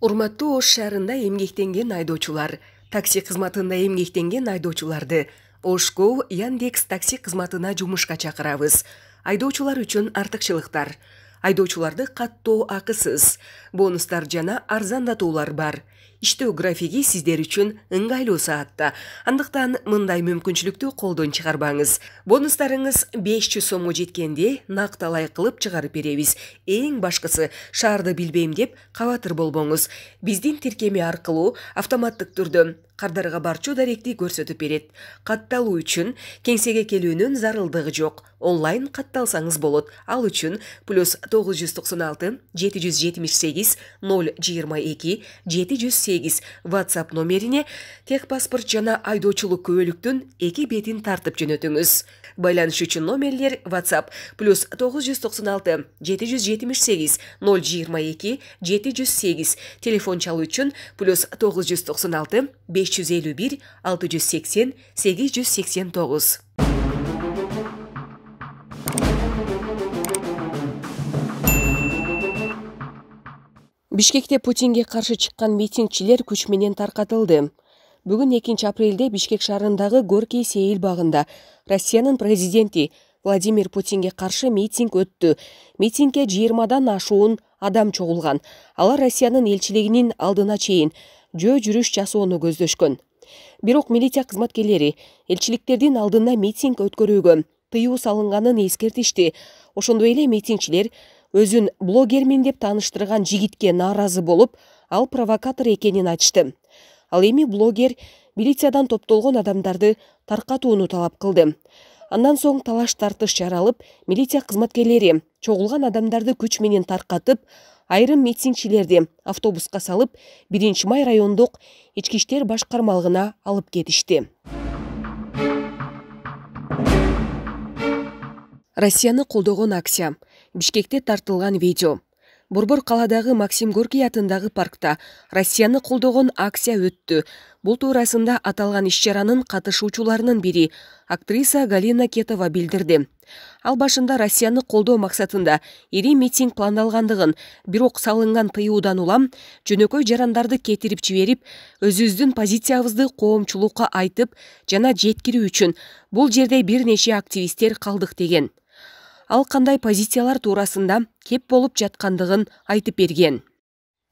урматтуу ош шаарында эмгектенген айдоочулар такси кызматында эмгектенген айдоочуларды ошко яндекс такси кызматына жумушка чакырабыз айдоочулар үчүн артыкчылыктар айдоочуларды каттоо акысыз бонустар жана арзандатуулар бар иштөө графиги сиздер үчүн ыңгайлуу саатта андыктан мындай мүмкүнчүлүктү колдон чыгарбаңыз бонустарыңыз беш жүз сомго жеткенде накталай кылып чыгарып беребиз эң башкысы шаарды билбейм деп кабатыр болбоңуз биздин тиркеме аркылуу автоматтык түрдө кардарга барчу даректи көрсөтүп берет катталуу үчүн кеңсеге келүүнүн зарылдыгы жок онлайн катталсаңыз болот ал үчүн плюс тогуз жүз токсон алты жети жүз жетимиш сегиз ноль жыйырма эки жети жүз сегиз whatsapp номерине техпаспорт жана айдоочулук күбөлүктүн эки бетин тартып жөнөтүңүз байланыш үчүн номерлер whatsapp плюс тогуз жүз токсон алты жети жүз жетимиш сегиз ноль жыйырма эки жети жүз сегиз телефон чалуу үчүн плюс тогуз жүз токсон алты беш жүз элүү бир алты жүз сексен сегиз жүз сексен тогуз бишкекте путинге каршы чыккан митингчилер күч менен таркатылды бүгүн экинчи апрелде бишкек шаарындагы горький сейил багында россиянын президенти владимир путинге каршы митинг өттү митингге жыйырмадан ашуун адам чогулган алар россиянын элчилигинин алдына чейин жөө жүрүш жасоону көздөшкөн бирок милиция кызматкерлери элчиликтердин алдында митинг өткөрүүгө тыюу салынганын эскертишти ошондой эле митингчилер өзүн блогермин деп тааныштырган жигитке нааразы болуп ал провокатор экенин айтышты ал эми блогер милициядан топтолгон адамдарды таркатууну талап кылды андан соң талаш тартыш жаралып милиция кызматкерлери чогулган адамдарды күч менен таркатып айрым митингчилерди автобуска салып биринчи май райондук ички иштер башкармалыгына алып кетишти россияны колдогон акция бішкекте тартылған видео борбор қаладағы максим горький атындағы паркта россияны колдогон акция өтті. Бұл турасында аталған иш чаранын катышуучуларынын бири актриса галина кетова білдірді. ал башында россияны колдоо мақсатында ири митинг пландалғандығын бирок салынган тыюудан улам жөнөкөй жарандарды кетіріп жиберип өзүбүздүн позициябызды коомчулукка айтып жана жеткирүү үчін бұл жерде бир нече активисттер деген ал қандай позициялар турасында кеп болып жатқандығын айтып берген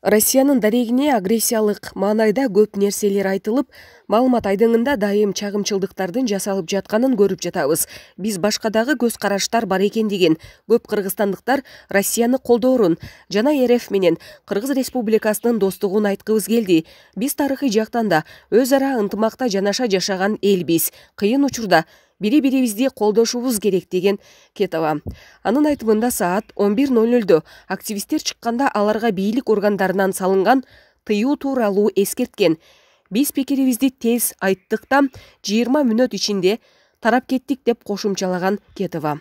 россиянын дарегіне агрессиялық маңайда көп нерселер айтылып маалымат айдыңында дайым чагымчылдыктардын жасалып жатқанын көріп жатабыз Біз башка дагы көз караштар бар екен деген көп кыргызстандыктар россияны колдоорун жана рф менен кыргыз республикасынын достугун айткыбыз келди биз тарыхый жактан да өз ара ынтымакта жанаша жашаган элбиз кыйын учурда бири бирибизди колдошубуз керек деген кетова анын айтымында саат он бир ноль нөлдө активисттер чыкканда аларга бийлик органдарынан салынган тыюу тууралуу эскерткен биз пикирибизди тез айттык да жыйырма мүнөт ичинде тарап кеттик деп кошумчалаган кетова